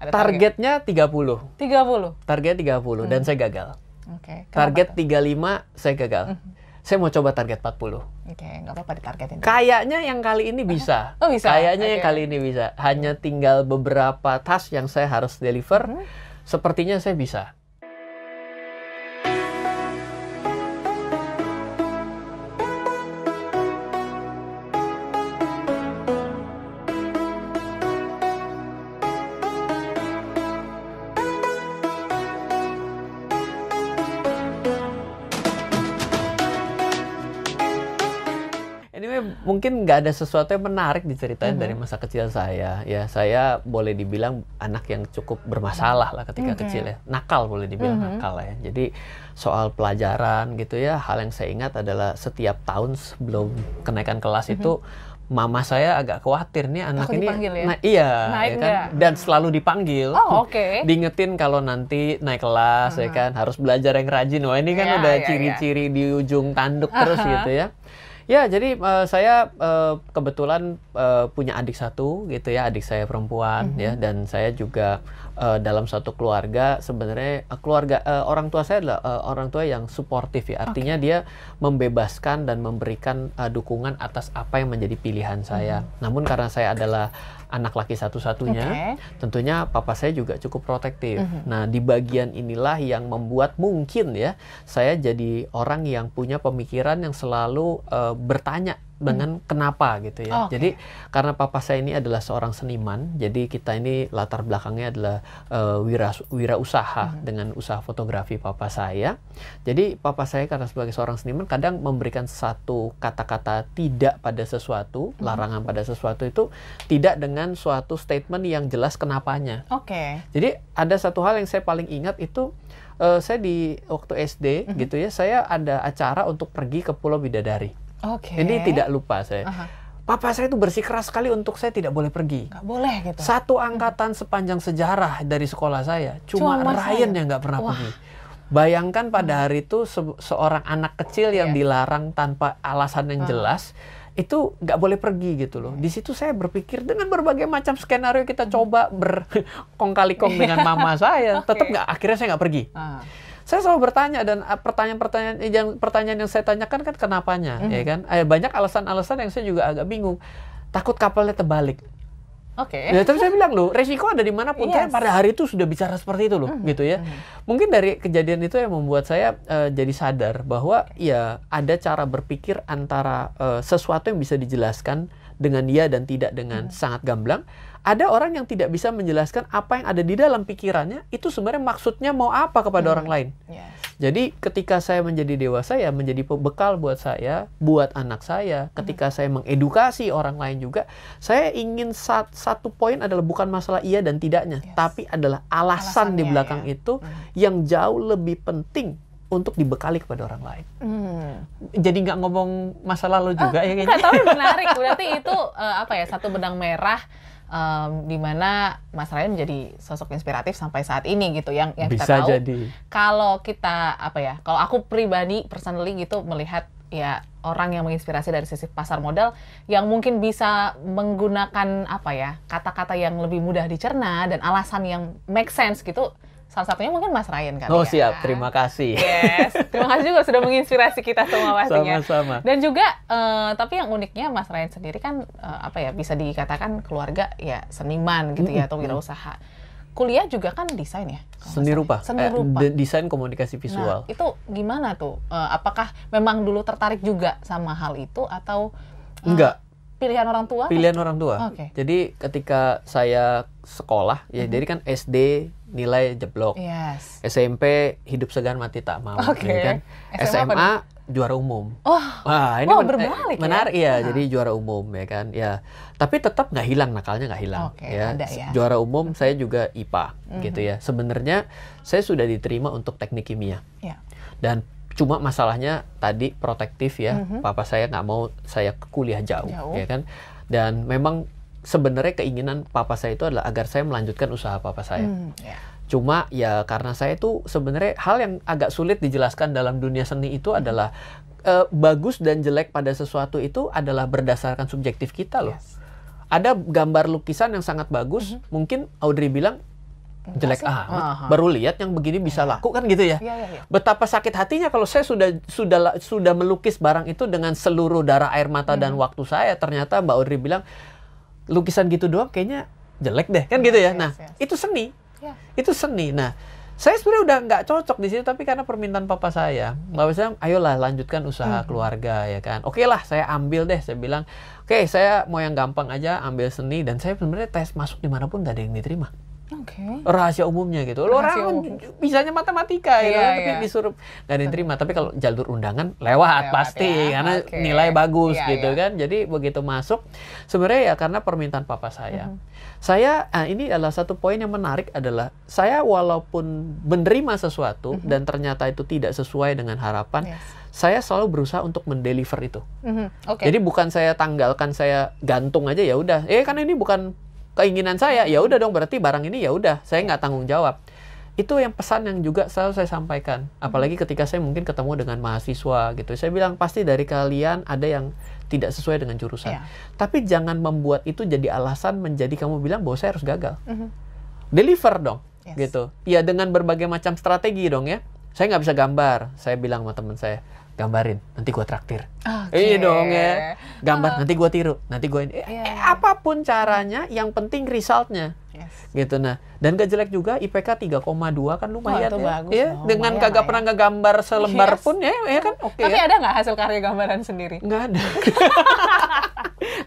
Ada targetnya target. 30. 30. Target 30 hmm. dan saya gagal. Oke. Okay. Target tuh? 35 saya gagal. Hmm. Saya mau coba target 40. Oke, okay, nggak apa-apa ditargetin. Kayaknya yang kali ini bisa. Oh, bisa. Kayaknya okay. yang kali ini bisa. Hanya tinggal beberapa task yang saya harus deliver. Hmm. Sepertinya saya bisa. mungkin nggak ada sesuatu yang menarik diceritain mm-hmm. dari masa kecil saya. Ya saya boleh dibilang anak yang cukup bermasalah lah ketika mm-hmm. kecil ya. Nakal boleh dibilang mm-hmm. nakal lah ya. Jadi soal pelajaran gitu ya, hal yang saya ingat adalah setiap tahun sebelum kenaikan kelas mm-hmm. itu mama saya agak khawatir nih anak Aku ini ya? nah iya naik ya kan dan selalu dipanggil oh, okay. diingetin kalau nanti naik kelas uh-huh. ya mm-hmm. kan harus belajar yang rajin wah ini kan yeah, udah ciri iya, iya. ciri-ciri yeah. di ujung tanduk uh-huh. terus gitu ya Ya, jadi uh, saya uh, kebetulan uh, punya adik satu gitu ya, adik saya perempuan mm -hmm. ya mhm. dan saya juga uh, dalam satu keluarga sebenarnya uh, keluarga uh, orang tua saya adalah uh, orang tua yang suportif ya. Artinya okay. dia membebaskan dan memberikan uh, dukungan atas apa yang menjadi pilihan saya. Mm -hmm. Namun karena saya adalah anak laki satu-satunya, okay. tentunya papa saya juga cukup protektif. Mm -hmm. Nah, di bagian inilah yang membuat mungkin ya saya jadi orang yang punya pemikiran yang selalu uh, bertanya dengan hmm. kenapa gitu ya. Oh, okay. Jadi karena papa saya ini adalah seorang seniman, jadi kita ini latar belakangnya adalah uh, wira usaha hmm. dengan usaha fotografi papa saya. Jadi papa saya karena sebagai seorang seniman kadang memberikan satu kata-kata tidak pada sesuatu, hmm. larangan pada sesuatu itu tidak dengan suatu statement yang jelas kenapanya. Oke. Okay. Jadi ada satu hal yang saya paling ingat itu uh, saya di waktu SD -hmm. gitu ya, saya ada acara untuk pergi ke Pulau Bidadari. Okay. Jadi tidak lupa saya. Aha. Papa saya itu bersikeras sekali untuk saya tidak boleh pergi. Gak boleh gitu. Satu angkatan sepanjang sejarah dari sekolah saya, cuma, cuma Ryan saya. yang nggak pernah Wah. pergi. Bayangkan pada hari itu se seorang anak kecil yang yeah. dilarang tanpa alasan yang jelas itu nggak boleh pergi gitu loh. Iya. Di situ saya berpikir dengan berbagai macam skenario kita coba berkong kali kong dengan mama saya, okay. tetap nggak akhirnya saya nggak pergi. Uh saya selalu bertanya dan ah, pertanyaan-pertanyaan yang pertanyaan yang saya tanyakan kan kenapanya mm -hmm. ya kan eh, banyak alasan-alasan yang saya juga agak bingung takut kapalnya terbalik Oke. Okay. Ya, tapi saya bilang loh, resiko ada di mana pun yes. Iya. saya pada hari itu sudah bicara seperti itu loh, mm -hmm. gitu ya. Mm -hmm. Mungkin dari kejadian itu yang membuat saya uh, jadi sadar bahwa ya ada cara berpikir antara uh, sesuatu yang bisa dijelaskan dengan dia dan tidak dengan mm -hmm. sangat gamblang ada orang yang tidak bisa menjelaskan apa yang ada di dalam pikirannya, itu sebenarnya maksudnya mau apa kepada hmm. orang lain. Yes. Jadi ketika saya menjadi dewasa ya menjadi bekal buat saya, buat anak saya. Ketika hmm. saya mengedukasi orang lain juga, saya ingin sat satu poin adalah bukan masalah iya dan tidaknya, yes. tapi adalah alasan Alasannya, di belakang ya. itu hmm. yang jauh lebih penting untuk dibekali kepada orang lain. Hmm. Jadi nggak ngomong masa lalu juga ah, ya kayaknya. tapi menarik. Berarti itu uh, apa ya satu benang merah um, dimana Mas Ryan menjadi sosok inspiratif sampai saat ini gitu yang yang Bisa kita tahu jadi. kalau kita apa ya kalau aku pribadi personally gitu melihat ya orang yang menginspirasi dari sisi pasar modal yang mungkin bisa menggunakan apa ya kata-kata yang lebih mudah dicerna dan alasan yang make sense gitu Salah satunya mungkin Mas Ryan kan. Oh ya. siap, terima kasih. Yes, terima kasih juga sudah menginspirasi kita semua pastinya. Sama-sama. Dan juga uh, tapi yang uniknya Mas Ryan sendiri kan uh, apa ya bisa dikatakan keluarga ya seniman gitu ya atau wirausaha. Kuliah juga kan desain ya. Seni rupa. Seni eh, rupa. Eh, desain komunikasi visual. Nah, itu gimana tuh? Uh, apakah memang dulu tertarik juga sama hal itu atau uh, Enggak pilihan orang tua? Pilihan atau? orang tua. Okay. Jadi ketika saya sekolah, ya mm -hmm. jadi kan SD, nilai jeblok. Yes. SMP hidup segan mati tak mau. Ya Oke. Okay. Kan? SMA, juara umum. Oh. Wah, ini wow, men ya? menarik ya. ya. Jadi juara umum ya kan. Ya. Tapi tetap nggak hilang nakalnya nggak hilang okay, ya. Ada ya. Juara umum mm-hmm. saya juga IPA mm-hmm. gitu ya. Sebenarnya saya sudah diterima untuk teknik kimia. Yeah. Dan cuma masalahnya tadi protektif ya. Mm-hmm. Papa saya nggak mau saya kuliah jauh, jauh ya kan. Dan memang sebenarnya keinginan papa saya itu adalah agar saya melanjutkan usaha papa saya. Hmm, yeah. Cuma ya karena saya itu sebenarnya hal yang agak sulit dijelaskan dalam dunia seni itu hmm. adalah eh, bagus dan jelek pada sesuatu itu adalah berdasarkan subjektif kita loh. Yes. Ada gambar lukisan yang sangat bagus, mm -hmm. mungkin Audrey bilang jelek Ah, uh -huh. Baru lihat yang begini iya, bisa yeah. laku kan gitu ya. Yeah, yeah, yeah. Betapa sakit hatinya kalau saya sudah sudah sudah melukis barang itu dengan seluruh darah air mata mm. dan waktu saya ternyata Mbak Audrey bilang lukisan gitu doang kayaknya jelek deh kan yes, gitu ya. Yes, nah yes. itu seni, yeah. itu seni. Nah saya sebenarnya udah nggak cocok di sini tapi karena permintaan papa saya bapak saya ayolah lanjutkan usaha hmm. keluarga ya kan oke okay lah saya ambil deh saya bilang oke okay, saya mau yang gampang aja ambil seni dan saya sebenarnya tes masuk dimanapun gak ada yang diterima Okay. Rahasia umumnya gitu. Lo orang umum. bisanya matematika ya, yeah, kan? tapi yeah. disuruh nggak diterima. Tapi kalau jalur undangan lewat, lewat pasti ya. karena okay. nilai bagus yeah, gitu yeah. kan. Jadi begitu masuk sebenarnya ya karena permintaan papa saya. Mm -hmm. Saya nah ini adalah satu poin yang menarik adalah saya walaupun menerima sesuatu mm -hmm. dan ternyata itu tidak sesuai dengan harapan. Yes saya selalu berusaha untuk mendeliver itu. Mm -hmm. okay. Jadi bukan saya tanggalkan, saya gantung aja ya udah. Eh karena ini bukan keinginan saya ya udah dong berarti barang ini ya udah saya nggak tanggung jawab itu yang pesan yang juga selalu saya sampaikan apalagi hmm. ketika saya mungkin ketemu dengan mahasiswa gitu saya bilang pasti dari kalian ada yang tidak sesuai dengan jurusan yeah. tapi jangan membuat itu jadi alasan menjadi kamu bilang bahwa saya harus gagal mm -hmm. deliver dong yes. gitu ya dengan berbagai macam strategi dong ya saya nggak bisa gambar saya bilang sama teman saya gambarin nanti gue traktir okay. iya dong ya gambar eh. nanti gue tiru nanti gue ini yeah. eh, apapun caranya yang penting resultnya yes. gitu nah dan gak jelek juga IPK 3,2 kan lumayan oh, ya bagus, iya, ya oh, dengan kagak pernah ngegambar selembar yes. pun ya ya kan oke okay, tapi ya. ada nggak hasil karya gambaran sendiri nggak ada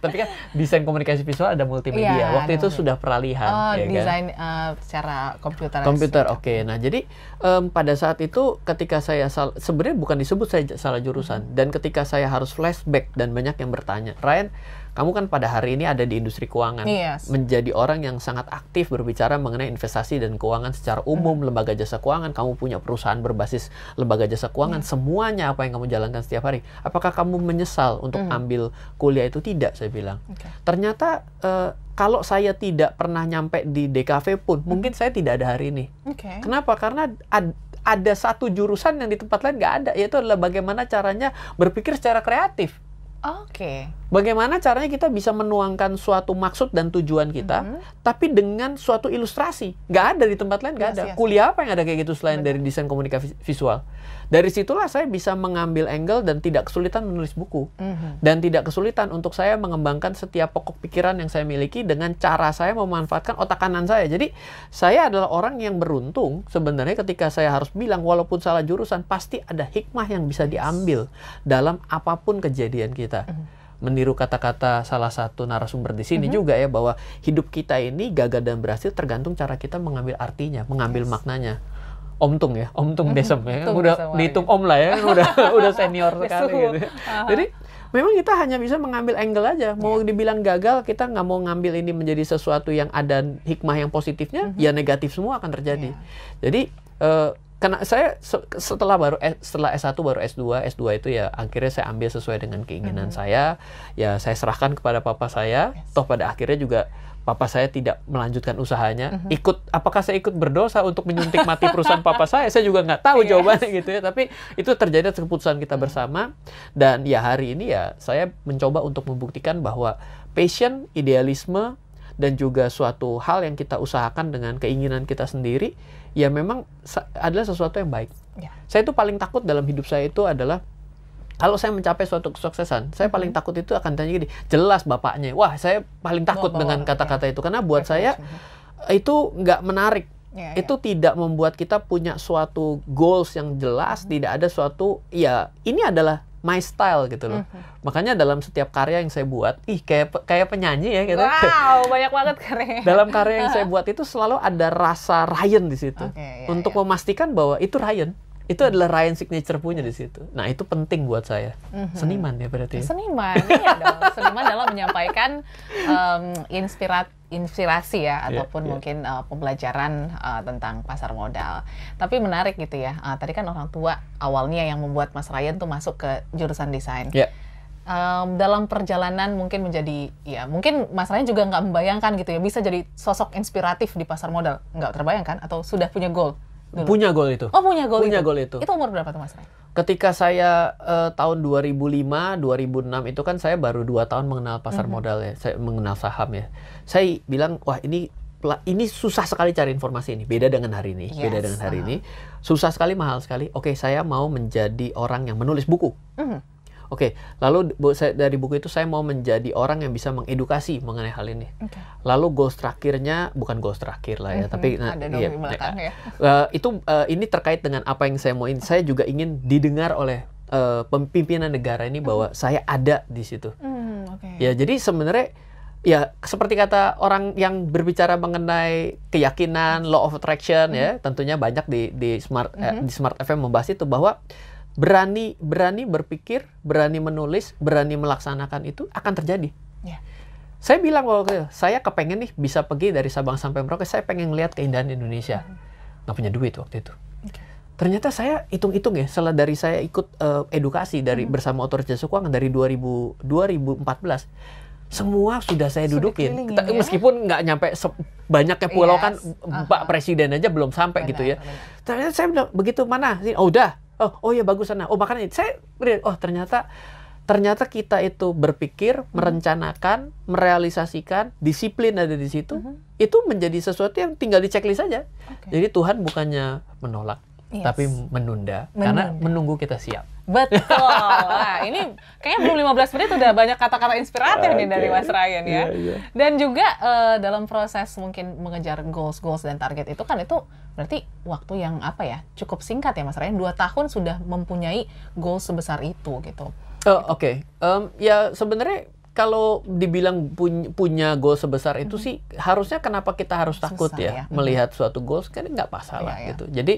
Tapi kan desain komunikasi visual ada multimedia. Yeah, Waktu itu multimedia. sudah peralihan. Oh, ya kan? desain kan? uh, secara komputer. Komputer, oke. Okay. Nah, jadi um, pada saat itu ketika saya sebenarnya bukan disebut saya salah jurusan dan ketika saya harus flashback dan banyak yang bertanya, Ryan kamu kan pada hari ini ada di industri keuangan, yes. menjadi orang yang sangat aktif berbicara mengenai investasi dan keuangan secara umum, hmm. lembaga jasa keuangan, kamu punya perusahaan berbasis lembaga jasa keuangan, hmm. semuanya apa yang kamu jalankan setiap hari. Apakah kamu menyesal untuk hmm. ambil kuliah itu? Tidak, saya bilang. Okay. Ternyata uh, kalau saya tidak pernah nyampe di DKV pun, hmm. mungkin saya tidak ada hari ini. Okay. Kenapa? Karena ad, ada satu jurusan yang di tempat lain nggak ada, yaitu adalah bagaimana caranya berpikir secara kreatif. Oke. Okay. Bagaimana caranya kita bisa menuangkan suatu maksud dan tujuan kita, mm -hmm. tapi dengan suatu ilustrasi? Gak ada di tempat lain, gak yes, ada. Yes, Kuliah apa yang ada kayak gitu selain Betul. dari desain komunikasi visual? Dari situlah saya bisa mengambil angle dan tidak kesulitan menulis buku. Mm-hmm. Dan tidak kesulitan untuk saya mengembangkan setiap pokok pikiran yang saya miliki dengan cara saya memanfaatkan otak kanan saya. Jadi saya adalah orang yang beruntung sebenarnya ketika saya harus bilang walaupun salah jurusan pasti ada hikmah yang bisa diambil dalam apapun kejadian kita. Mm-hmm meniru kata-kata salah satu narasumber di sini mm -hmm. juga ya bahwa hidup kita ini gagal dan berhasil tergantung cara kita mengambil artinya, mengambil yes. maknanya. Om Tung ya, Om Tung Desem ya, Tung udah nitung Om lah ya, udah udah senior sekali gitu. uh-huh. Jadi memang kita hanya bisa mengambil angle aja. Mau yeah. dibilang gagal, kita nggak mau ngambil ini menjadi sesuatu yang ada hikmah yang positifnya, mm -hmm. ya negatif semua akan terjadi. Yeah. Jadi uh, eh, karena saya setelah baru setelah S1 baru S2, S2 itu ya akhirnya saya ambil sesuai dengan keinginan mm -hmm. saya. Ya saya serahkan kepada papa saya. Yes. Toh pada akhirnya juga papa saya tidak melanjutkan usahanya, mm-hmm. ikut apakah saya ikut berdosa untuk menyuntik mati perusahaan papa saya? Saya juga nggak tahu yes. Iya. jawabannya gitu ya. Tapi itu terjadi atas keputusan kita mhm. bersama dan ya hari ini ya saya mencoba untuk membuktikan bahwa passion, idealisme dan juga suatu hal yang kita usahakan dengan keinginan kita sendiri ya memang adalah sesuatu yang baik. Yeah. Saya itu paling takut dalam hidup saya itu adalah kalau saya mencapai suatu kesuksesan, saya paling mm-hmm. takut itu akan tanya gini, jelas bapaknya. Wah, saya paling takut Bawa, dengan ya. kata-kata itu karena buat saya ya. itu nggak menarik. Ya, ya, itu tidak membuat kita punya suatu goals yang jelas, hmm. tidak ada suatu ya ini adalah my style gitu loh. hmm Makanya dalam setiap karya yang saya buat, ih kayak kayak penyanyi ya gitu. Wow, banyak banget karya. dalam karya yang saya buat itu selalu ada rasa Ryan di situ. Okay, ya, untuk memastikan bahwa itu Ryan itu adalah Ryan signature punya di situ. Nah itu penting buat saya. Mm-hmm. Seniman ya berarti. Ya? Seniman, iya dong. Seniman dalam menyampaikan um, inspirat inspirasi ya iya, ataupun yeah, yeah. mungkin uh, pembelajaran uh, tentang pasar modal. Tapi menarik gitu ya. Uh, tadi kan orang tua awalnya yang membuat Mas Ryan tuh masuk ke jurusan desain. Yeah iya. um, dalam perjalanan mungkin menjadi ya mungkin Mas Ryan juga nggak membayangkan gitu ya bisa jadi sosok inspiratif di pasar modal nggak terbayangkan atau sudah punya goal dulu? Punya gol itu. Oh, punya gol punya itu. gol itu. Itu umur berapa tuh Mas Ray? Ketika saya uh, tahun 2005, 2006 itu kan saya baru dua tahun mengenal pasar mm -hmm. modal ya, saya mengenal saham ya. Saya bilang, wah ini ini susah sekali cari informasi ini. Beda dengan hari ini, yes. beda dengan hari ini. Susah sekali, mahal sekali. Oke, saya mau menjadi orang yang menulis buku. Mm -hmm Oke, lalu bu, saya, dari buku itu saya mau menjadi orang yang bisa mengedukasi mengenai hal ini. Okay. Lalu goals terakhirnya bukan goals terakhir lah ya, mm-hmm. tapi nah, ada iya, nah, ya. Uh, itu uh, ini terkait dengan apa yang saya mau ini. Saya juga ingin didengar oleh uh, pemimpinan negara ini bahwa mm. saya ada di situ. Mm, okay. Ya, jadi sebenarnya ya seperti kata orang yang berbicara mengenai keyakinan law of attraction mm ya mhm. tentunya banyak di di smart mm-hmm. eh, mhm. di smart FM membahas itu bahwa berani berani berpikir, berani menulis, berani melaksanakan itu akan terjadi. Yeah. Saya bilang oh, saya kepengen nih bisa pergi dari Sabang sampai Merauke, saya pengen lihat keindahan Indonesia. mm Nggak punya duit waktu itu. Okay. Ternyata saya hitung-hitung ya, setelah dari saya ikut uh, edukasi dari mm bersama otoritas jasa keuangan dari 2000, 2014, semua sudah saya dudukin. Kita, ya? Meskipun nggak nyampe banyaknya pulau yes. Iya, kan Pak uh -huh. Presiden aja belum sampai gitu benar, gitu ya. Benar. Ternyata saya bilang begitu mana sih? Oh udah oh oh ya bagus sana oh makanya saya oh ternyata ternyata kita itu berpikir, hmm. merencanakan, merealisasikan, disiplin ada di situ, hmm. itu menjadi sesuatu yang tinggal diceklis saja. Okay. Jadi Tuhan bukannya menolak, yes. tapi menunda, menunda karena menunggu kita siap. Betul. Nah, ini kayaknya belum 15 menit udah banyak kata-kata inspiratif okay. nih dari Mas Ryan ya. Yeah, yeah. Dan juga uh, dalam proses mungkin mengejar goals, goals dan target itu kan itu Berarti waktu yang apa ya cukup singkat ya Mas Ryan. Dua tahun sudah mempunyai goal sebesar itu gitu. Oh, Oke, okay. um, ya sebenarnya kalau dibilang punya, goal sebesar itu mm -hmm. sih harusnya kenapa kita harus takut ya, ya mm-hmm. melihat suatu goals kan nggak masalah yeah, yeah. gitu. Jadi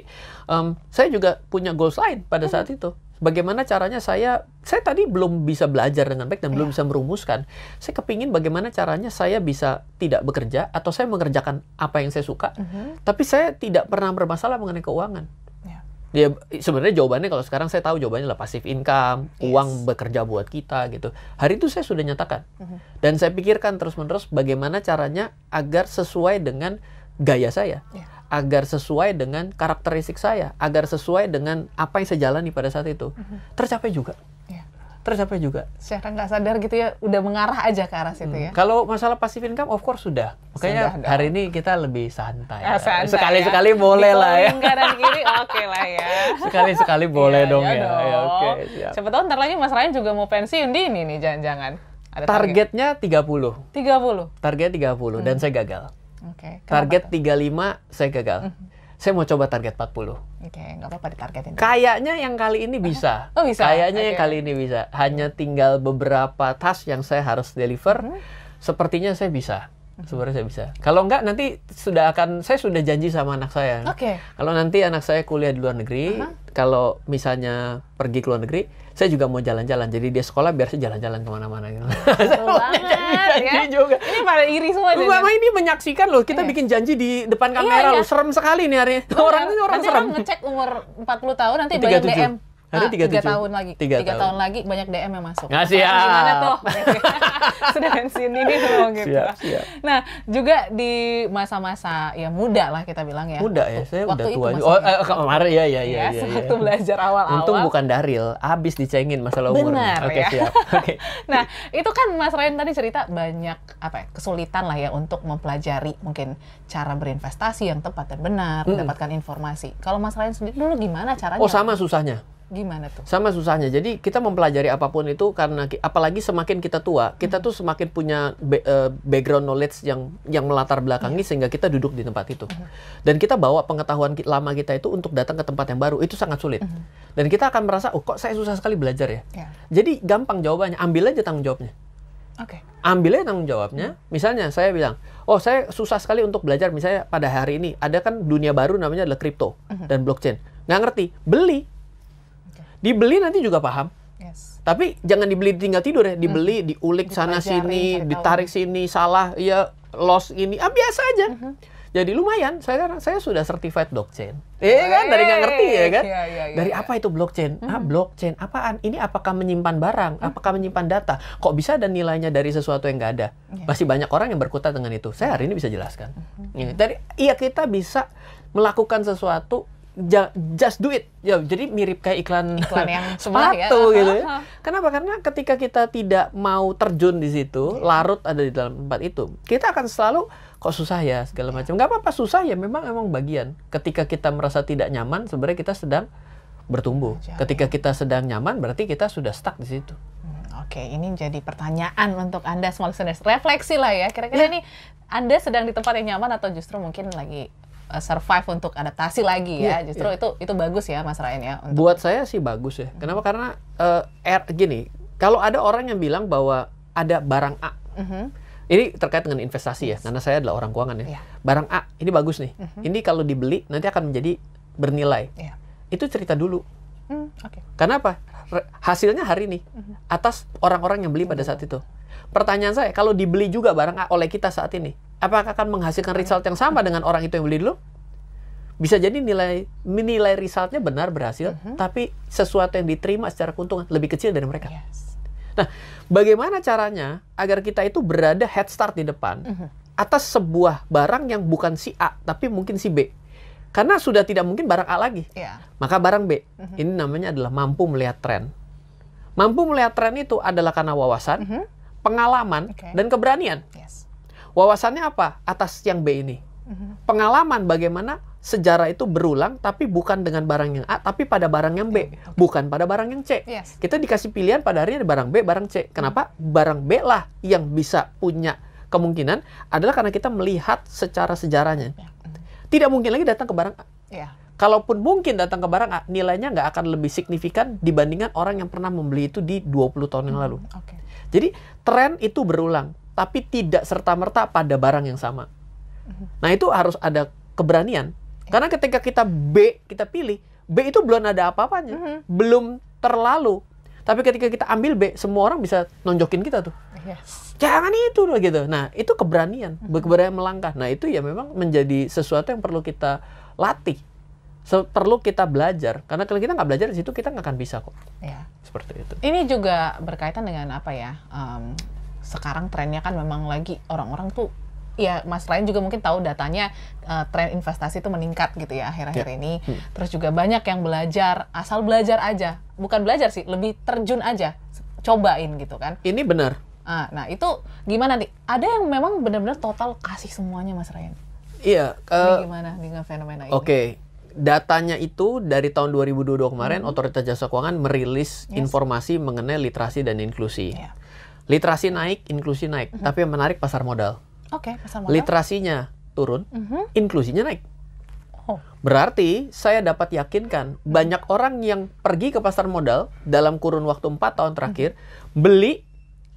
um, saya juga punya goals lain pada mm -hmm. saat itu. Bagaimana caranya saya, saya tadi belum bisa belajar dengan baik dan yeah. belum iya. bisa merumuskan. Saya kepingin bagaimana caranya saya bisa tidak bekerja atau saya mengerjakan apa yang saya suka, mm -hmm. tapi saya tidak pernah bermasalah mengenai keuangan. Iya. Ya, sebenarnya jawabannya kalau sekarang saya tahu jawabannya adalah pasif income, yes. uang bekerja buat kita gitu. Hari itu saya sudah nyatakan. Mm -hmm. Dan saya pikirkan terus-menerus bagaimana caranya agar sesuai dengan gaya saya. Yeah agar sesuai dengan karakteristik saya, agar sesuai dengan apa yang saya jalani pada saat itu. Mm-hmm. Tercapai juga. Yeah. Tercapai juga. Secara nggak sadar gitu ya, udah mengarah aja ke arah situ ya. hmm. ya. Kalau masalah passive income, of course sudah. Makanya sudah, hari dong. ini kita lebih santai. Ah, santai Sekali-sekali ya. boleh Di lah ya. kanan kiri oke okay lah ya. Sekali-sekali boleh iya, dong iya ya. Iya, dong. ya oke. Okay, Siapa tahu ntar lagi Mas Ryan juga mau pensiun di ini nih jangan-jangan. Ada target. Targetnya 30. 30. Target 30 hmm. dan saya gagal. Okay. Target tuh? 35 saya gagal. Mm -hmm. Saya mau coba target 40. Oke, okay, nggak apa-apa ditargetin. Kayaknya yang kali ini bisa. Oh, bisa. Kayaknya okay. yang kali ini bisa. Hanya tinggal beberapa task yang saya harus deliver. Mm -hmm. Sepertinya saya bisa. Mhm. Sebenarnya saya bisa. Kalau enggak nanti sudah akan saya sudah janji sama anak saya. Oke. Okay. Kalau nanti anak saya kuliah di luar negeri, uh -huh. kalau misalnya pergi ke luar negeri, saya juga mau jalan-jalan jadi dia sekolah biar saya jalan-jalan kemana-mana gitu. Oh, janji, ya? juga. Ini malah iri semua. Lu Mama ini menyaksikan loh kita eh. bikin janji di depan iya, kamera iya, loh. Serem sekali nih hari ini. Orang ini orang nanti serem. Nanti ngecek umur 40 tahun nanti 37. banyak DM ada ah, tiga tahun lagi. Tiga, tahun. tahun lagi banyak DM yang masuk. Nah, siap. Nah, gimana tuh? Sudah pensiun nih loh gitu. Siap, siap. Nah, juga di masa-masa ya muda lah kita bilang ya. Muda ya, saya udah tua. Itu oh, eh, kemarin ya ya ya. Iya, ya, ya, waktu belajar awal-awal. Untung bukan Daril, abis dicengin masalah umur. Benar Oke, okay, ya. siap. Oke. Okay. nah, itu kan Mas Ryan tadi cerita banyak apa ya, kesulitan lah ya untuk mempelajari mungkin cara berinvestasi yang tepat dan benar, hmm. informasi. Kalau Mas Ryan sendiri dulu gimana caranya? Oh, sama susahnya Gimana tuh? Sama susahnya. Jadi kita mempelajari apapun itu karena apalagi semakin kita tua, kita hmm. tuh semakin punya eh, background knowledge yang yang melatar belakangi hmm. sehingga kita duduk di tempat itu. Hmm. Dan kita bawa pengetahuan lama kita itu untuk datang ke tempat yang baru itu sangat sulit. Hmm. Dan kita akan merasa, "Oh, kok saya susah sekali belajar ya?" Yeah. Jadi gampang jawabannya, ambil aja tanggung jawabnya. Oke. Okay. Ambil aja tanggung jawabnya. Hmm. Misalnya saya bilang, oh saya susah sekali untuk belajar. Misalnya pada hari ini ada kan dunia baru namanya adalah kripto uh dan blockchain. Nggak ngerti, beli. Dibeli nanti juga paham. Yes. Tapi jangan dibeli tinggal tidur ya, hmm. dibeli hmm. diulik sana sini, ditarik sini, salah ya loss ini, ah biasa aja. -hmm. Jadi lumayan, saya saya sudah certified blockchain. Iya eh, kan, dari nggak ngerti ya kan. Iya, iya, iya, dari iya. apa itu blockchain? Ah, hmm Ah, blockchain apaan? Ini apakah menyimpan barang? hmm Apakah menyimpan data? Kok bisa ada nilainya dari sesuatu yang nggak ada? Yeah. Masih banyak orang yang berkutat dengan itu. Saya hari ini bisa jelaskan. Hmm. ya Dari iya kita bisa melakukan sesuatu just do it. Ya, jadi mirip kayak iklan, iklan yang ya. sepatu gitu ya. gitu. Kenapa? Karena ketika kita tidak mau terjun di situ, larut ada di dalam tempat itu, kita akan selalu kok susah ya segala macam. Gak apa-apa susah ya, memang emang bagian. Ketika kita merasa tidak nyaman, sebenarnya kita sedang bertumbuh. Iya, iya. Ketika kita sedang nyaman, berarti kita sudah stuck di situ. Hmm, oke, ini jadi pertanyaan untuk Anda semua listeners. Refleksi lah ya, kira-kira iya. ini Anda sedang di tempat yang nyaman atau justru mungkin lagi Uh, survive untuk adaptasi lagi ya. Yeah, Justru yeah. itu itu bagus ya Mas Ryan ya. Untuk... Buat saya sih bagus ya. Kenapa? Karena uh, er, gini, kalau ada orang yang bilang bahwa ada barang A, mm -hmm. ini terkait dengan investasi ya, yes. ya. Karena saya adalah orang keuangan ya. Yeah. Barang A ini bagus nih. Mm -hmm. Ini kalau dibeli nanti akan menjadi bernilai. Yeah. Itu cerita dulu. Mm, okay. Karena apa? Re hasilnya hari ini mhm. atas orang-orang yang beli pada saat iya. itu. Pertanyaan saya, kalau dibeli juga barang A oleh kita saat ini, apakah akan menghasilkan result yang sama dengan orang itu yang beli dulu? Bisa jadi nilai nilai resultnya benar berhasil, mm -hmm. tapi sesuatu yang diterima secara keuntungan lebih kecil dari mereka. Yes. Nah, bagaimana caranya agar kita itu berada head start di depan mm -hmm. atas sebuah barang yang bukan si A tapi mungkin si B? Karena sudah tidak mungkin barang A lagi, yeah. maka barang B. mm -hmm. Ini namanya adalah mampu melihat tren. Mampu melihat tren itu adalah karena wawasan, mm -hmm. pengalaman, okay. dan keberanian. Yes. Wawasannya apa atas yang B ini? Mm-hmm. Pengalaman bagaimana sejarah itu berulang tapi bukan dengan barang yang A tapi pada barang yang B, bukan pada barang yang C. Yes. Kita dikasih pilihan pada hari ini barang B, barang C. Kenapa? Barang B lah yang bisa punya kemungkinan adalah karena kita melihat secara sejarahnya. Ya. Tidak mungkin lagi datang ke barang A. Yeah. Kalaupun mungkin datang ke barang A, nilainya nggak akan lebih signifikan dibandingkan orang yang pernah membeli itu di 20 tahun yang lalu. Mm-hmm. Okay. Jadi tren itu berulang tapi tidak serta-merta pada barang yang sama. Nah, itu harus ada keberanian. Karena ketika kita B, kita pilih, B itu belum ada apa-apanya. Mm-hmm. Belum terlalu. Tapi ketika kita ambil B, semua orang bisa nonjokin kita tuh. Yes. Iya. Jangan itu loh gitu. Nah, itu keberanian, mm-hmm. keberanian melangkah. Nah, itu ya memang menjadi sesuatu yang perlu kita latih. So, perlu kita belajar karena kalau kita nggak belajar di situ kita nggak akan bisa kok. Ya. Seperti itu. Ini juga berkaitan dengan apa ya? Um, sekarang trennya kan memang lagi orang-orang tuh ya Mas Ryan juga mungkin tahu datanya uh, tren investasi itu meningkat gitu ya akhir-akhir yeah. ini. Hmm. Terus juga banyak yang belajar, asal belajar aja. Bukan belajar sih, lebih terjun aja. Cobain gitu kan. Ini benar. Nah, nah itu gimana nih? Ada yang memang benar-benar total kasih semuanya Mas Ryan. Iya, uh, gimana dengan fenomena okay. ini? Oke. Datanya itu dari tahun 2022 kemarin mm -hmm. Otoritas Jasa Keuangan merilis yes. informasi mengenai literasi dan inklusi. Yeah Literasi naik, inklusi naik, mm -hmm. tapi yang menarik pasar modal. Oke, okay, pasar modal. Literasinya turun, mm -hmm. inklusinya naik. Oh. Berarti saya dapat yakinkan hmm. banyak orang yang pergi ke pasar modal dalam kurun waktu 4 tahun terakhir hmm. beli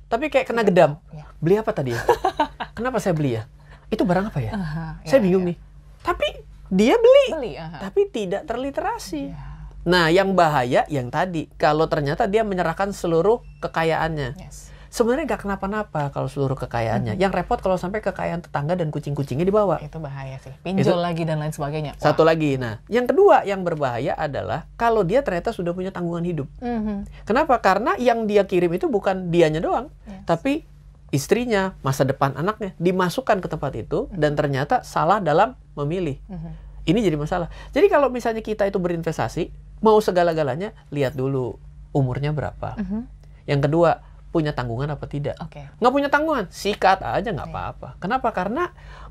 tapi kayak kena iya. gedam. Ya. Beli apa tadi ya? Kenapa saya beli ya? Itu barang apa ya? Uh -huh, ya saya iya, bingung ya. nih. Tapi dia beli, beli uh -huh. tapi tidak terliterasi. Yeah. Nah, yang bahaya yang tadi kalau ternyata dia menyerahkan seluruh kekayaannya. Yes sebenarnya nggak kenapa-napa kalau seluruh kekayaannya. Hmm. Yang repot kalau sampai kekayaan tetangga dan kucing-kucingnya dibawa. Itu bahaya sih. Pinjol itu, lagi dan lain sebagainya. Wah. Satu lagi. Nah, yang kedua yang berbahaya adalah kalau dia ternyata sudah punya tanggungan hidup. Hmm. Kenapa? Karena yang dia kirim itu bukan dianya doang, yes. tapi istrinya, masa depan anaknya dimasukkan ke tempat itu mm-hmm. dan ternyata salah dalam memilih. Hmm. Ini jadi masalah. Jadi kalau misalnya kita itu berinvestasi, mau segala-galanya lihat dulu umurnya berapa. -huh. Mm-hmm. Yang kedua, punya tanggungan apa tidak. Okay. Nggak punya tanggungan, sikat aja nggak apa-apa. Okay. Kenapa? Karena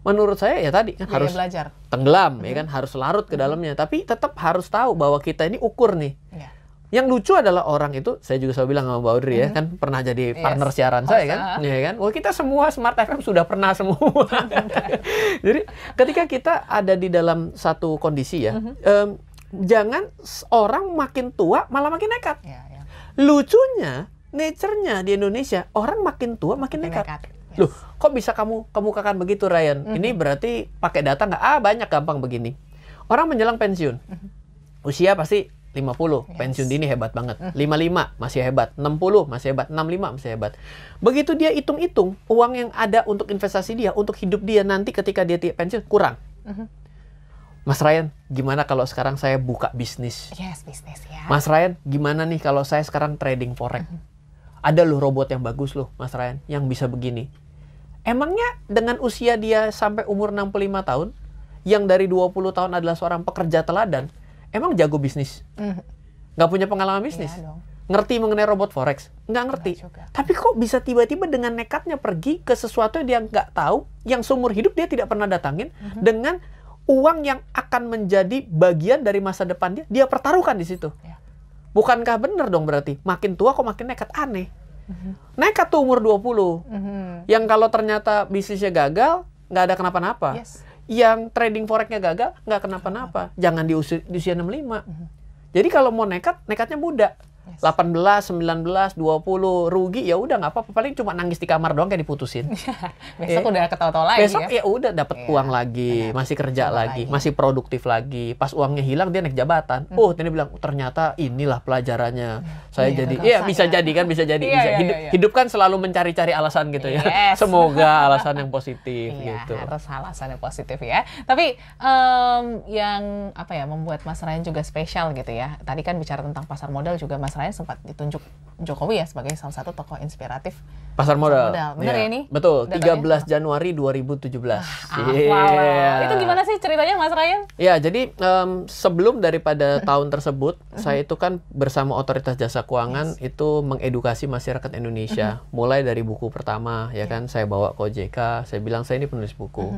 menurut saya ya tadi kan yeah, harus belajar. tenggelam, mm -hmm. ya kan harus larut ke mm -hmm. dalamnya. Tapi tetap harus tahu bahwa kita ini ukur nih. Yeah. Yang lucu adalah orang itu, saya juga selalu bilang sama Mbak Audrey mm -hmm. ya, mhm. kan pernah jadi yes. partner siaran kan? iya, kan? oh, saya kan, ya kan. Wah kita semua Smart FM sudah pernah semua. jadi ketika kita ada di dalam satu kondisi ya, mm -hmm. um, jangan orang makin tua malah makin nekat. Yeah, yeah. Lucunya nature-nya di Indonesia orang makin tua makin, nekat. nekat. Yes. Loh, kok bisa kamu kemukakan begitu Ryan? Mm -hmm. Ini berarti pakai data nggak? Ah, banyak gampang begini. Orang menjelang pensiun. Mm -hmm. Usia pasti 50, yes. pensiun dini hebat banget. Mm. Mm-hmm. 55 masih hebat, 60 masih hebat, 65 masih hebat. Begitu dia hitung-hitung uang yang ada untuk investasi dia, untuk hidup dia nanti ketika dia pensiun kurang. Mm -hmm. Mas Ryan, gimana kalau sekarang saya buka bisnis? Yes, bisnis ya. Mas Ryan, gimana nih kalau saya sekarang trading forex? Mm -hmm ada loh robot yang bagus loh Mas Ryan yang bisa begini. Emangnya dengan usia dia sampai umur 65 tahun yang dari 20 tahun adalah seorang pekerja teladan, emang jago bisnis? Gak hmm. Nggak punya pengalaman iya bisnis? Ngerti mengenai robot forex? Nggak ngerti. Tapi kok bisa tiba-tiba dengan nekatnya pergi ke sesuatu yang dia nggak tahu, yang seumur hidup dia tidak pernah datangin, mhm. dengan uang yang akan menjadi bagian dari masa depan dia, dia pertaruhkan di situ. Iya. Bukankah benar dong berarti? Makin tua kok makin nekat aneh. Mm-hmm. Nekat tuh umur 20. Mm-hmm. Yang kalau ternyata bisnisnya gagal, nggak ada kenapa-napa. Yes. Yang trading forexnya gagal, nggak kenapa-napa. Jangan di usia, di usia 65. Mm-hmm. Jadi kalau mau nekat, nekatnya muda sembilan 18, 19, 20 rugi ya udah nggak apa-apa paling cuma nangis di kamar doang kayak diputusin. Besok eh, udah ketawa-tawa lagi Besok ya, ya udah dapat yeah. uang lagi, yeah. masih kerja lagi, lagi, masih produktif lagi. Pas uangnya hilang dia naik jabatan. Hmm. Oh, dia bilang ternyata inilah pelajarannya. Hmm. Saya yeah, jadi iya bisa ya. jadi kan bisa jadi yeah, bisa. Yeah, hidup, yeah. Iya. hidup kan selalu mencari-cari alasan gitu ya. Semoga alasan yang positif yeah, gitu. harus alasan yang positif ya. Tapi um, yang apa ya membuat Mas Ryan juga spesial gitu ya. Tadi kan bicara tentang pasar modal juga Mas saya sempat ditunjuk Jokowi ya sebagai salah satu tokoh inspiratif pasar modal. modal. Benar iya. ya ini? Betul, Datanya? 13 Januari 2017. Ah, yeah. Wow. Iya. Itu gimana sih ceritanya Mas Ryan? Ya, jadi um, sebelum daripada tahun tersebut, mm-hmm. saya itu kan bersama otoritas jasa keuangan yes. itu mengedukasi masyarakat Indonesia mm-hmm. mulai dari buku pertama ya kan saya bawa ke OJK, saya bilang saya ini penulis buku.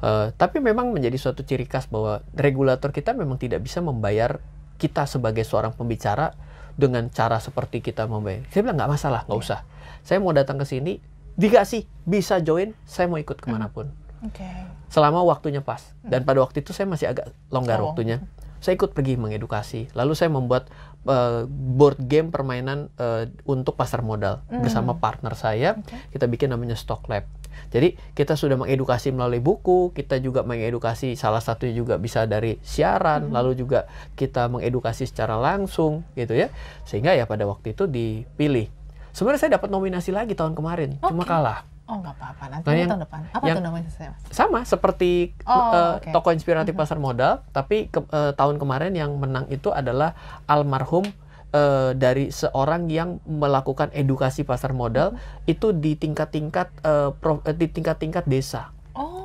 Uh, tapi memang menjadi suatu ciri khas bahwa regulator kita memang tidak bisa membayar kita sebagai seorang pembicara dengan cara seperti kita membayar. Saya bilang nggak masalah, nggak iya. usah. Saya mau datang ke sini, dikasih bisa join, saya mau ikut kemanapun. Hmm. Okay. Selama waktunya pas. Hmm. Dan pada waktu itu saya masih agak longgar oh. waktunya. Saya ikut pergi mengedukasi. Lalu saya membuat uh, board game permainan uh, untuk pasar modal mm. bersama partner saya. Okay. Kita bikin namanya Stock Lab. Mm jadi kita sudah mengedukasi melalui buku, kita juga mengedukasi salah satunya juga bisa dari siaran, hmm. lalu juga kita mengedukasi secara langsung gitu ya. Sehingga ya pada waktu itu dipilih. Sebenarnya saya dapat nominasi lagi tahun kemarin, okay. cuma kalah. Oh nggak apa-apa, nanti nah, yang, tahun depan. Apa yang, itu nominasi saya? Sama seperti oh, uh, eh, okay. toko inspiratif mm -hmm. pasar modal, tapi ke, uh, tahun kemarin yang menang itu adalah almarhum uh, dari seorang yang melakukan edukasi pasar modal hmm. itu di tingkat-tingkat uh, uh, di tingkat-tingkat desa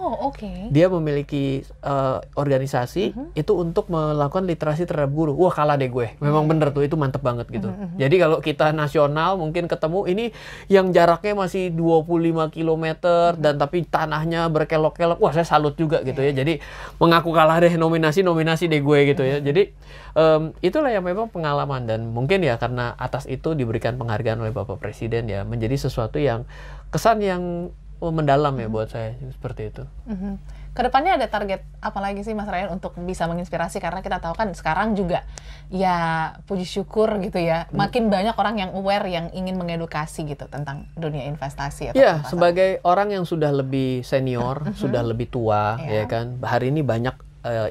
Oh, oke. Okay. Dia memiliki uh, organisasi uh mm-hmm. -huh. itu untuk melakukan literasi terhadap guru. Wah, kalah deh gue. Memang uh mm-hmm. -huh. bener tuh, itu mantep banget gitu. Uh mm-hmm, -huh. Jadi kalau kita nasional mungkin ketemu ini yang jaraknya masih 25 km uh -huh. dan tapi tanahnya berkelok-kelok. Wah, saya salut juga gitu ya. Iya. Jadi mengaku kalah deh nominasi-nominasi deh gue gitu uh -huh. ya. Jadi um, itulah yang memang pengalaman dan mungkin ya karena atas itu diberikan penghargaan oleh Bapak Presiden ya menjadi sesuatu yang kesan yang oh, mendalam ya buat saya seperti itu. Mm-hmm. Kedepannya ada target apa lagi sih Mas Ryan untuk bisa menginspirasi karena kita tahu kan sekarang juga ya puji syukur gitu ya mm. makin banyak orang yang aware yang ingin mengedukasi gitu tentang dunia investasi. Iya ya sebagai orang yang sudah lebih senior, mm-hmm. sudah lebih tua yeah. ya kan hari ini banyak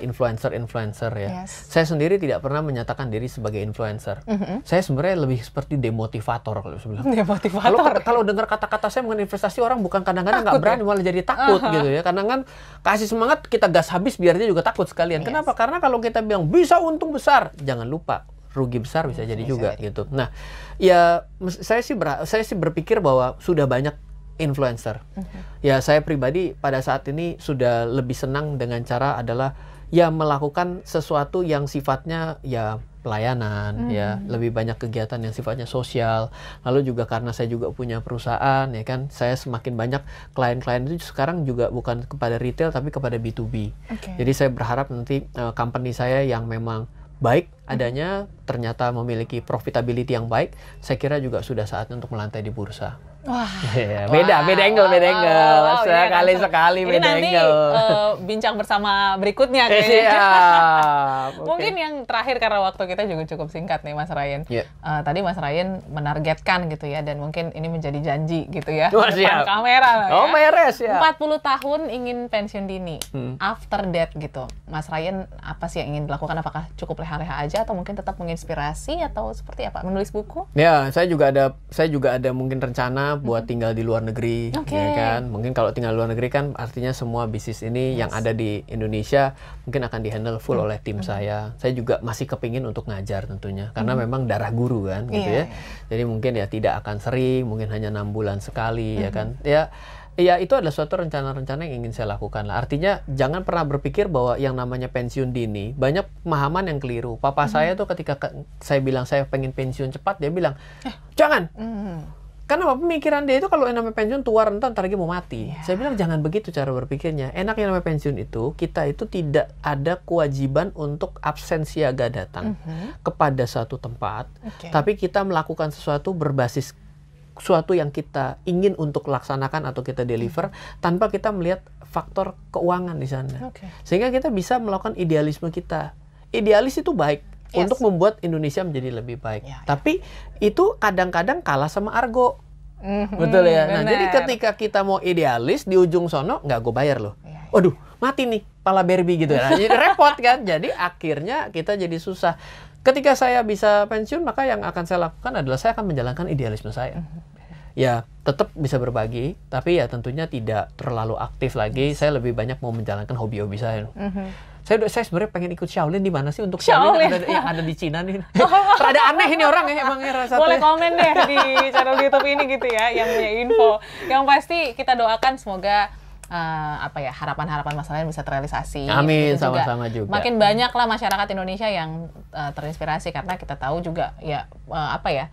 influencer-influencer eh, uh, ya. Yes. Saya sendiri tidak pernah menyatakan diri sebagai influencer. Mm -hmm. Saya sebenarnya lebih seperti demotivator kalau bisa Demotivator. Kalau dengar kata-kata saya mengenai investasi orang bukan kadang-kadang nggak -kadang berani ya? malah jadi takut uh -huh. gitu ya. Karena kan kasih semangat kita gas habis biar dia juga takut sekalian. Yes. Kenapa? Karena kalau kita bilang bisa untung besar, jangan lupa rugi besar bisa jadi bisa juga jadi. gitu. Nah, ya saya sih saya sih berpikir bahwa sudah banyak influencer. Mm-hmm. Ya saya pribadi pada saat ini sudah lebih senang dengan cara adalah ya melakukan sesuatu yang sifatnya ya pelayanan mm. ya lebih banyak kegiatan yang sifatnya sosial lalu juga karena saya juga punya perusahaan ya kan saya semakin banyak klien-klien itu sekarang juga bukan kepada retail tapi kepada B2B okay. jadi saya berharap nanti uh, company saya yang memang baik adanya ternyata memiliki profitability yang baik, saya kira juga sudah saatnya untuk melantai di bursa. Wah, iya, beda, wow, beda angle, beda wow, angle. Wow, iya kan? sekali yeah, sekali, ini beda nanti, angle. Uh, bincang bersama berikutnya iya. kayaknya. Yeah, okay. Mungkin yang terakhir karena waktu kita juga cukup singkat nih Mas Ryan. Yeah. Uh, tadi Mas Ryan menargetkan gitu ya dan mungkin ini menjadi janji gitu ya. Wah, siap. kamera Oh, ya. Oh, meres ya. 40 tahun ingin pensiun dini. Hmm. After that gitu. Mas Ryan apa sih yang ingin dilakukan? Apakah cukup leha-leha aja? aja atau mungkin tetap menginspirasi atau seperti apa? Menulis buku? Ya, saya juga ada saya juga ada mungkin rencana buat hmm tinggal di luar negeri, okay. ya kan? Mungkin kalau tinggal di luar negeri kan artinya semua bisnis ini yes. yang ada di Indonesia mungkin akan dihandle full hmm oleh tim hmm saya. Saya juga masih kepingin untuk ngajar tentunya karena hmm memang darah guru kan, gitu yeah. ya. Iya. Jadi mungkin ya tidak akan sering, mungkin hanya enam bulan sekali, hmm ya mm-hmm. kan? Ya Iya, itu adalah suatu rencana-rencana yang ingin saya lakukan lah. Artinya jangan pernah berpikir bahwa yang namanya pensiun dini banyak pemahaman yang keliru. Papa mm -hmm. saya tuh ketika ke, saya bilang saya pengen pensiun cepat, dia bilang eh. jangan. Mm -hmm. Karena pemikiran dia itu kalau yang namanya pensiun tua rentan ntar lagi mau mati. Yeah. Saya bilang jangan begitu cara berpikirnya. Enak yang namanya pensiun itu kita itu tidak ada kewajiban untuk absen siaga datang mm -hmm. kepada satu tempat, okay. tapi kita melakukan sesuatu berbasis suatu yang kita ingin untuk laksanakan atau kita deliver hmm. tanpa kita melihat faktor keuangan di sana. Okay. Sehingga kita bisa melakukan idealisme kita. Idealis itu baik yes. untuk membuat Indonesia menjadi lebih baik. Yeah, ya. Tapi yeah. itu kadang-kadang kalah sama argo. Mm-hmm, Betul ya. Nah, jadi ketika kita mau idealis di ujung sono nggak gue bayar loh. Yeah, ya. Waduh, mati nih pala berbi gitu. ya. Nah, jadi repot kan. Jadi akhirnya kita jadi susah Ketika saya bisa pensiun, maka yang akan saya lakukan adalah saya akan menjalankan idealisme saya. Mhm. Ya, tetap bisa berbagi, tapi ya tentunya tidak terlalu aktif lagi. Saya lebih banyak mau menjalankan hobi-hobi saya. Mm -hmm. Saya, sebenarnya pengen ikut Shaolin di mana sih untuk Shaolin, Shaolin ada, yang ada di Cina nih. Rada aneh ini orang ya emangnya rasanya. Boleh komen deh di channel YouTube ini gitu ya yang punya info. Yang pasti kita doakan semoga uh, apa ya harapan-harapan masalah yang bisa terrealisasi. Amin sama-sama juga, juga. Makin banyak lah masyarakat Indonesia yang uh, terinspirasi karena kita tahu juga ya uh, apa ya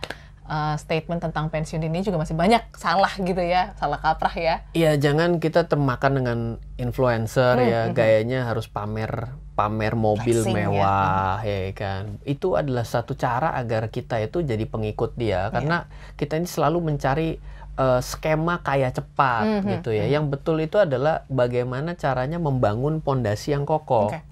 uh, statement tentang pensiun ini juga masih banyak salah gitu ya, salah kaprah ya. Iya, jangan kita termakan dengan influencer hmm, ya, hmm, hmm, gayanya harus pamer pamer mobil Flexing, ya. mewah ya. ya kan. Itu adalah satu cara agar kita itu jadi pengikut dia iya. karena ya. kita ini selalu mencari uh, skema kaya cepat mm -hmm. gitu ya. Mhm. Yang betul itu adalah bagaimana caranya membangun pondasi yang kokoh. Okay.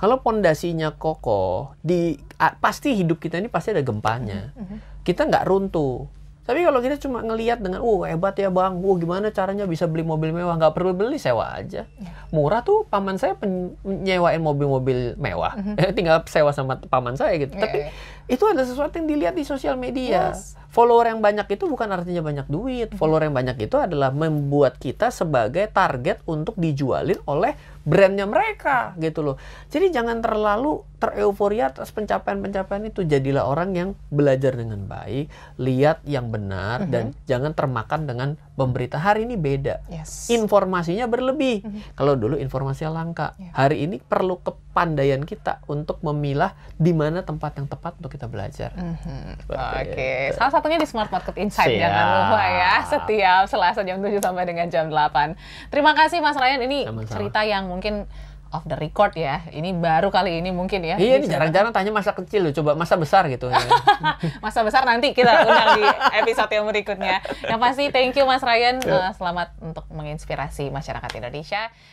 Kalau pondasinya kokoh, di uh, pasti hidup kita ini pasti ada gempanya. Mm -hmm. Kita nggak runtuh tapi kalau kita cuma ngelihat dengan, oh hebat ya bang, oh gimana caranya bisa beli mobil mewah? Nggak perlu beli, sewa aja. Iya. Murah tuh paman saya menyewain mobil-mobil mewah, mm-hmm. tinggal sewa sama paman saya gitu. Yeah, Tapi yeah. itu ada sesuatu yang dilihat di sosial media. Yes. Follower yang banyak itu bukan artinya banyak duit. mm Follower yang banyak itu adalah membuat kita sebagai target untuk dijualin oleh brandnya mereka gitu loh. Jadi jangan terlalu tereuforia atas pencapaian-pencapaian itu. Jadilah orang yang belajar dengan baik, lihat yang benar mm -hmm. dan jangan termakan dengan pemberita hari ini beda. Yes. Informasinya berlebih. Mm -hmm. Kalau dulu informasinya langka. Yeah. Hari ini perlu kepandaian kita untuk memilah di mana tempat yang tepat untuk kita belajar. Mm -hmm. Oke. Okay. Salah satunya di Smart Market Insight Siap. jangan lupa ya. Setiap Selasa jam 7 sampai dengan jam 8. Terima kasih Mas Ryan ini Sama -sama. cerita yang mungkin off the record ya. Ini baru kali ini mungkin ya. Iya, ini jarang-jarang tanya masa kecil loh. Coba masa besar gitu. Ya. masa besar nanti kita undang di episode yang berikutnya. Yang pasti thank you Mas Ryan. Uh, selamat untuk menginspirasi masyarakat Indonesia.